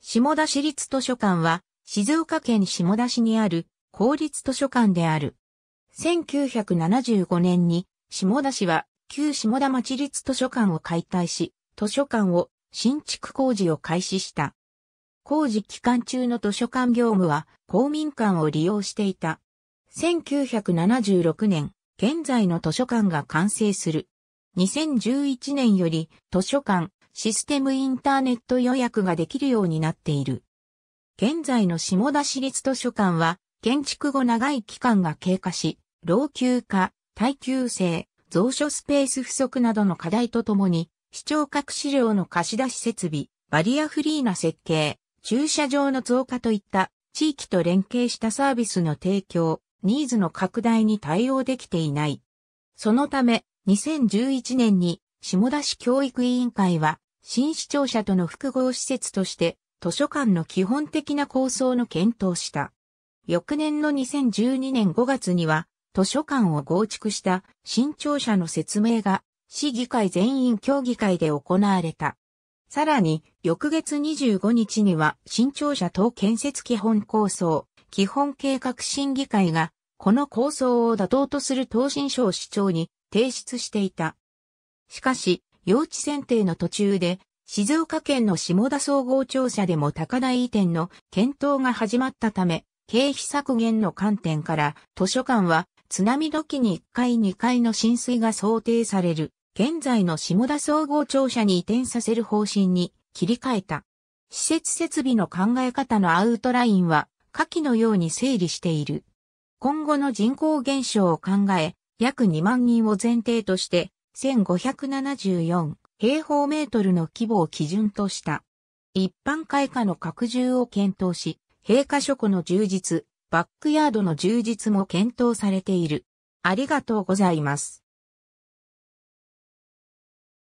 下田市立図書館は、静岡県下田市にある公立図書館である。1975年に、下田市は旧下田町立図書館を解体し、図書館を新築工事を開始した。工事期間中の図書館業務は公民館を利用していた。1976年、現在の図書館が完成する。2011年より図書館、システムインターネット予約ができるようになっている。現在の下田市立図書館は、建築後長い期間が経過し、老朽化、耐久性、蔵書スペース不足などの課題とともに、視聴覚資料の貸し出し設備、バリアフリーな設計、駐車場の増加といった地域と連携したサービスの提供、ニーズの拡大に対応できていない。そのため、2011年に下田市教育委員会は、新市庁舎との複合施設として、図書館の基本的な構想の検討した。翌年の2012年5月には、図書館を合築した新庁舎の説明が、市議会全員協議会で行われた。さらに、翌月25日には、新庁舎等建設基本構想、基本計画審議会が、この構想を妥当とする答申書を市長に提出していた。しかし、用地選定の途中で、静岡県の下田総合庁舎でも高台移転の検討が始まったため、経費削減の観点から図書館は津波時に1階2階の浸水が想定される現在の下田総合庁舎に移転させる方針に切り替えた。施設設備の考え方のアウトラインは下記のように整理している。今後の人口減少を考え、約2万人を前提として1574平方メートルの規模を基準とした。一般開花の拡充を検討し、閉花書庫の充実、バックヤードの充実も検討されている。ありがとうございます。